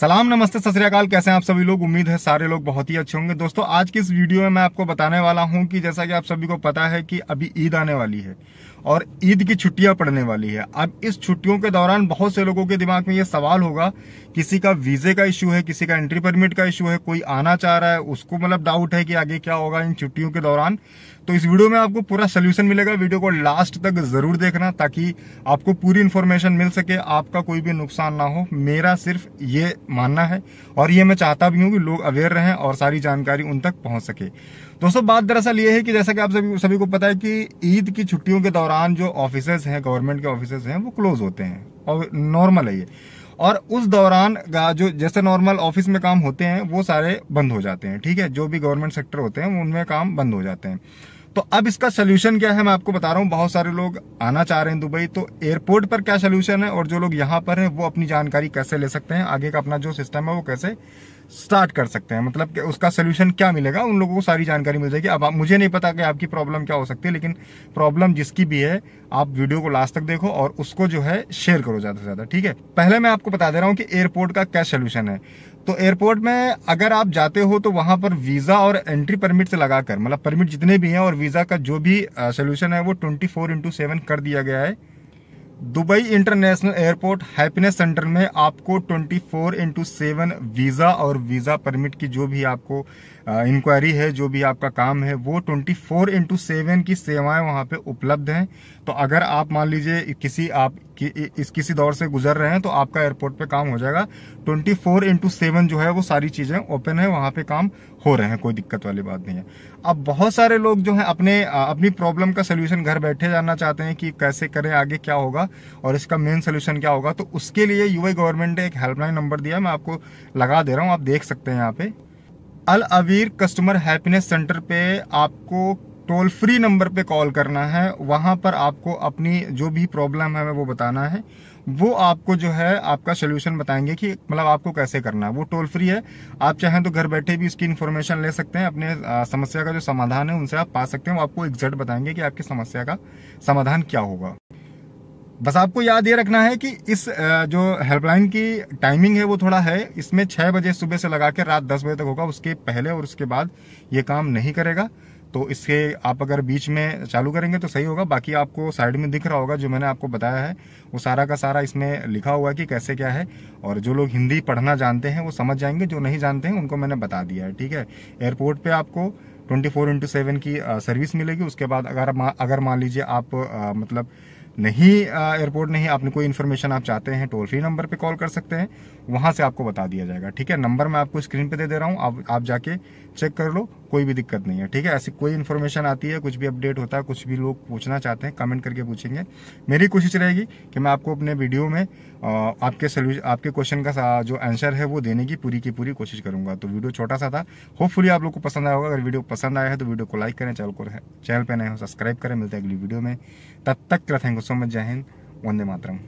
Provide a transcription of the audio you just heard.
सलाम नमस्ते सत कैसे हैं आप सभी लोग उम्मीद है सारे लोग बहुत ही अच्छे होंगे दोस्तों आज की इस वीडियो में मैं आपको बताने वाला हूं कि जैसा कि आप सभी को पता है कि अभी ईद आने वाली है और ईद की छुट्टियां पड़ने वाली है अब इस छुट्टियों के दौरान बहुत से लोगों के दिमाग में ये सवाल होगा किसी का वीजे का इशू है किसी का एंट्री परमिट का इश्यू है कोई आना चाह रहा है उसको मतलब डाउट है कि आगे क्या होगा इन छुट्टियों के दौरान तो इस वीडियो में आपको पूरा सोल्यूशन मिलेगा वीडियो को लास्ट तक जरूर देखना ताकि आपको पूरी इन्फॉर्मेशन मिल सके आपका कोई भी नुकसान ना हो मेरा सिर्फ ये मानना है और ये मैं चाहता भी हूँ कि लोग अवेयर रहें और सारी जानकारी उन तक पहुँच सके दोस्तों बात दरअसल ये है कि जैसा कि आप सभी सभी को पता है कि ईद की छुट्टियों के दौरान जो ऑफिसेज हैं गवर्नमेंट के ऑफिसेज हैं वो क्लोज होते हैं और नॉर्मल है ये और उस दौरान जो जैसे नॉर्मल ऑफिस में काम होते हैं वो सारे बंद हो जाते हैं ठीक है जो भी गवर्नमेंट सेक्टर होते हैं उनमें काम बंद हो जाते हैं तो अब इसका सोल्यूशन क्या है मैं आपको बता रहा हूँ बहुत सारे लोग आना चाह रहे हैं दुबई तो एयरपोर्ट पर क्या सोल्यूशन है और जो लोग यहाँ पर हैं वो अपनी जानकारी कैसे ले सकते हैं आगे का अपना जो सिस्टम है वो कैसे स्टार्ट कर सकते हैं मतलब कि उसका सोल्यूशन क्या मिलेगा उन लोगों को सारी जानकारी मिल जाएगी अब आप मुझे नहीं पता कि आपकी प्रॉब्लम क्या हो सकती है लेकिन प्रॉब्लम जिसकी भी है आप वीडियो को लास्ट तक देखो और उसको जो है शेयर करो ज़्यादा से ज़्यादा ठीक है पहले मैं आपको बता दे रहा हूँ कि एयरपोर्ट का क्या सोल्यूशन है तो एयरपोर्ट में अगर आप जाते हो तो वहां पर वीजा और एंट्री परमिट से लगाकर मतलब परमिट जितने भी हैं और वीजा का जो भी सोल्यूशन है वो ट्वेंटी फोर इंटू सेवन कर दिया गया है Dubai International Airport happiness centre में आपको 24 फोर इंटू सेवन वीज़ा और वीज़ा परमिट की जो भी आपको इंक्वायरी है जो भी आपका काम है वो 24 फोर इंटू सेवन की सेवाएं वहां पे उपलब्ध हैं तो अगर आप मान लीजिए किसी आप कि, इस किसी दौर से गुजर रहे हैं तो आपका एयरपोर्ट पे काम हो जाएगा 24 फोर इंटू सेवन जो है वो सारी चीज़ें ओपन है वहाँ पे काम हो रहे हैं कोई दिक्कत वाली बात नहीं है अब बहुत सारे लोग जो हैं अपने अपनी प्रॉब्लम का सोल्यूशन घर बैठे जानना चाहते हैं कि कैसे करें आगे क्या होगा और इसका मेन सोल्यूशन क्या होगा तो उसके लिए यूआई गवर्नमेंट ने एक हेल्पलाइन नंबर दिया मैं आपको लगा दे रहा हूँ आप देख सकते हैं यहाँ पे Al Aweer customer happiness centre पे आपको टोल फ्री नंबर पे कॉल करना है वहाँ पर आपको अपनी जो भी प्रॉब्लम है वो बताना है वो आपको जो है आपका सोल्यूशन बताएंगे कि मतलब आपको कैसे करना है वो टोल फ्री है आप चाहें तो घर बैठे भी इसकी इन्फॉर्मेशन ले सकते हैं अपने समस्या का जो समाधान है उनसे आप पा सकते हैं वो आपको एग्जैक्ट बताएंगे कि आपकी समस्या का समाधान क्या होगा बस आपको याद ये रखना है कि इस जो हेल्पलाइन की टाइमिंग है वो थोड़ा है इसमें छः बजे सुबह से लगा के रात दस बजे तक होगा उसके पहले और उसके बाद ये काम नहीं करेगा तो इसके आप अगर बीच में चालू करेंगे तो सही होगा बाकी आपको साइड में दिख रहा होगा जो मैंने आपको बताया है वो सारा का सारा इसमें लिखा हुआ है कि कैसे क्या है और जो लोग हिंदी पढ़ना जानते हैं वो समझ जाएंगे जो नहीं जानते हैं उनको मैंने बता दिया है ठीक है एयरपोर्ट पर आपको ट्वेंटी फोर इंटू सेवन की सर्विस मिलेगी उसके बाद अगर अगर मान लीजिए आप आ, मतलब नहीं एयरपोर्ट नहीं आपने कोई इन्फॉर्मेशन आप चाहते हैं टोल फ्री नंबर पे कॉल कर सकते हैं वहाँ से आपको बता दिया जाएगा ठीक है नंबर मैं आपको स्क्रीन पे दे दे रहा हूँ आप, आप जाके चेक कर लो कोई भी दिक्कत नहीं है ठीक है ऐसी कोई इन्फॉर्मेशन आती है कुछ भी अपडेट होता है कुछ भी लोग पूछना चाहते हैं कमेंट करके पूछेंगे मेरी कोशिश रहेगी कि मैं आपको अपने वीडियो में आपके सोल्यूशन आपके क्वेश्चन का जो आंसर है वो देने की पूरी की पूरी कोशिश करूंगा तो वीडियो छोटा सा था होपफुली आप लोग को पसंद आया होगा अगर वीडियो पसंद आया है तो वीडियो को लाइक करें चैनल को चैनल पर नए हो सब्सक्राइब करें मिलते हैं अगली वीडियो में तब तक थैंक यू सो मच जय हिंद वंदे मातरम